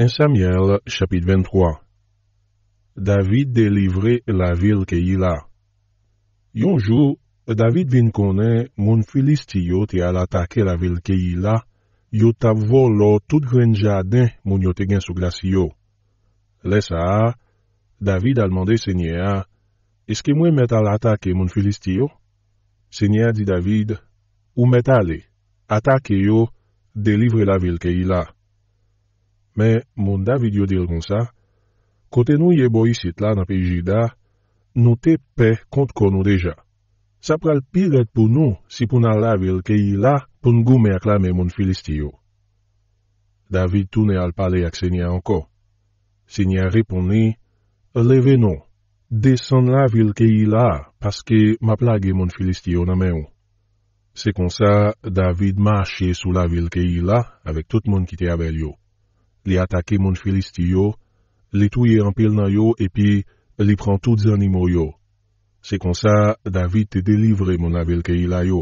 Insamiel chapit 23 David delivre la vil ke yi la Yonjou, David vin kone, moun filistiyo te alatake la vil ke yi la, yot avvo lo tout gren jaden moun yote gen sou glasy yo. Lesa, David almande senye a, eske mwen met alatake moun filistiyo? Senye a di David, ou met ale, atake yo, delivre la vil ke yi la. Me, moun David yo dil kon sa, kote nou ye bo yisit lan api jida, nou te pe kont kon nou deja. Sa pral piret pou nou si pou nan la vil ke yi la pou ngu me aklamen moun Filistiyo. David toune al pale ak senya anko. Senya reponi, leve nou, desen la vil ke yi la paske ma plage moun Filistiyo nan men ou. Se kon sa, David ma ashe sou la vil ke yi la avek tout moun ki te abel yo. Li atake moun felisti yo, li touye anpel nan yo, epi li pran tout zan imo yo. Se konsa, David te delivre moun lavel ke ila yo.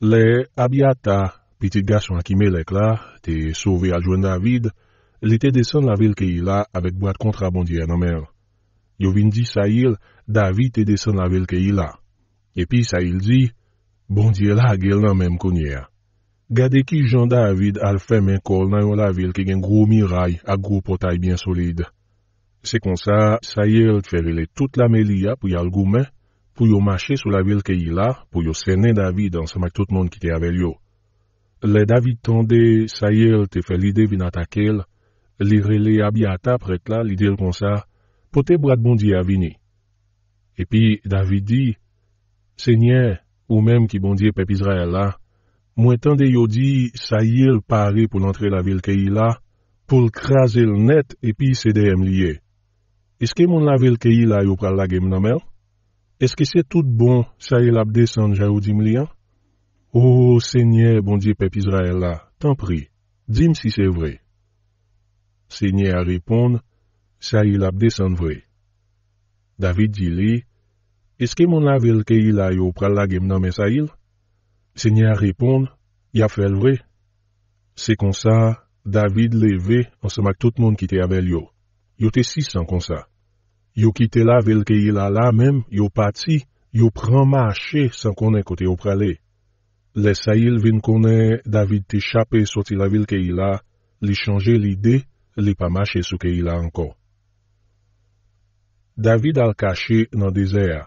Le, Abiat ta, pitit gas an akime lek la, te sove aljwen David, li te desen lavel ke ila avek boat kontra bondye nan men. Yo vin di sa il, David te desen lavel ke ila. Epi sa il di, bondye la agel nan men konye a. Gade ki Jean David al fè men kol nan yo la vil ke gen grou miray ak grou potay bin solide. Se kon sa, Sayel te fè rile tout la meli ya pou yal goumen, pou yo mache sou la vil ke yi la, pou yo sènen David ansa mak tout moun ki te avèl yo. Le David tende, Sayel te fè lide vin atakel, li rile a bi atap rek la, li dir kon sa, pote brad bondye avini. E pi, David di, sènyè, ou mèm ki bondye pepizra yala, Mouetande yodis, yo di, sa yil pare pou l'entrer la ville Keila, pour net le pis net puis Est-ce que mon la que mon a la yo pral la Est-ce que c'est tout bon sa yil ap j'ai jaoudim Oh Seigneur, oh, bon Dieu, pep Israël, t'en prie, dis-moi si c'est vrai. » Seigneur répond, « répondre, sa yil David dit-lui, « Est-ce que mon que ville la yo pral la sa yil? Seigneur répond, Ya fel vre? Se kon sa, David le ve, an se mak tout moun kite a bel yo. Yo te si san kon sa. Yo kite la vil ke il a la mem, yo pati, yo pran mache san konen kote yo prale. Le sa il vin kone, David te chape soti la vil ke il a, li chanje li de, li pa mache sou ke il a anko. David al kache nan dese a.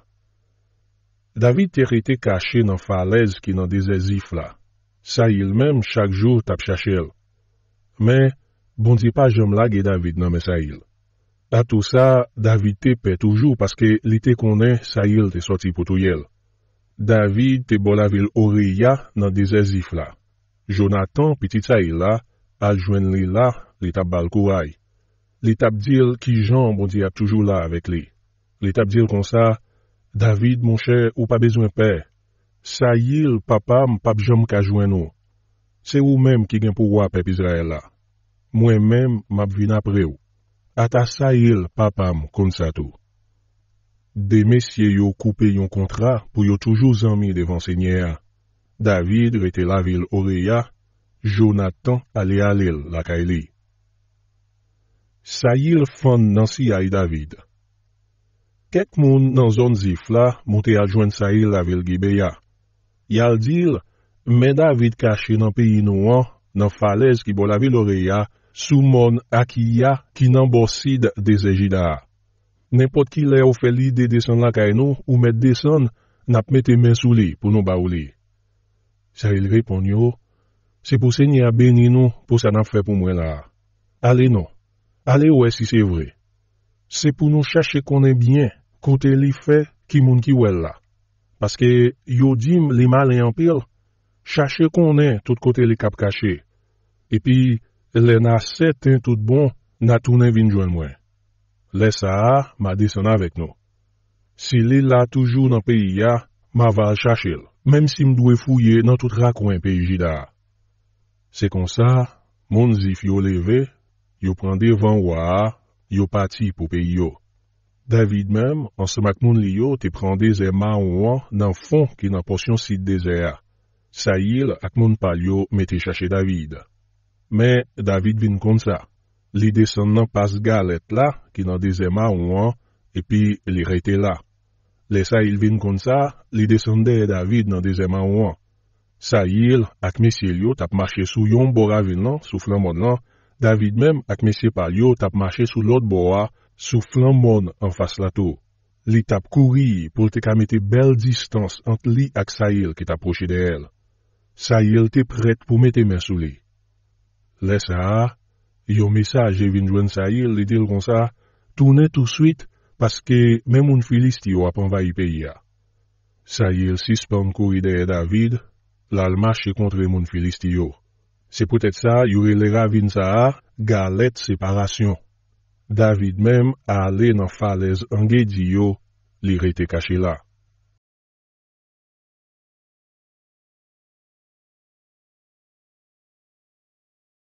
David te rete kache nan falez ki nan dese zif la. Sayil menm chak jou tap chache el. Men, bon di pa jom lag e David nanme Sayil. A tou sa, David te pe toujou paske li te konen Sayil te soti pou touyel. David te bol avil oriya nan dezazif la. Jonathan pitit Sayil la, aljwen li la, li tap bal kouay. Li tap dil ki jan bon di ap toujou la avek li. Li tap dil kon sa, David mon chè ou pa bezwen pe. Sayil papam pap jom ka jwen ou. Se ou menm ki gen pou wap ep Izrael la. Mwen menm map vin ap re ou. Ata Sayil papam kon sa tou. De mesye yo koupe yon kontra pou yo toujou zanmi devan se nye a. David rete la vil ore ya. Jonathan ale al el la ka el li. Sayil fon nan si a y David. Kek moun nan zon zif la mouti al jwen Sayil la vil gibe ya. Yal dil, men da vit kache nan peyi nou an, nan falez ki bo la vilore ya, sou mon a ki ya ki nan borsid de zeji da. Nenpot ki le ou fe li de desen la kay nou ou met desen, nap mette men sou li pou nou ba ou li. Sa il ve pon yo, se pou se nye a beni nou pou sa nan fe pou mwen la. Ale nou, ale ou e si se vre. Se pou nou chache konen bien kote li fe ki moun ki wel la. Paske yo dim li malen yon pil, chache konen tout kote li kap kache. Epi, le na seten tout bon, na tounen vin jwen mwen. Le sa a, ma desana vek nou. Se li la toujou nan peyi a, ma val chache l, menm si mdwe fouye nan tout rakwen peyi ji da. Se kon sa, moun zif yo leve, yo prende vanwa a, yo pati pou peyi yo. David mem, ansem ak moun li yo, te prende zema ou an nan fon ki nan porsyon si dezea. Sayil ak moun pal yo, mete chache David. Me, David vin kon sa. Li desen nan pas gal et la, ki nan de zema ou an, epi li rete la. Le Sayil vin kon sa, li desende David nan de zema ou an. Sayil ak mesye li yo, tap mache sou yon bora vin lan, sou flanman lan. David mem ak mesye pal yo, tap mache sou lot bora. Sou flan moun an fas la tou. Li tap kouri pou te kamete bel distans ant li ak Sayil ki tap proche de el. Sayil te prete pou mete mersou li. Le sahar, yo mesaj e vin jwen Sayil li dil kon sa, toune tout suite paske men moun filist yo apan vayi peya. Sayil sispan kouri de e David, lalmache kontre moun filist yo. Se pwetet sa, yore lera vin sahar, ga let separasyon. David mem a ale nan falez ange diyo, li re te kache la.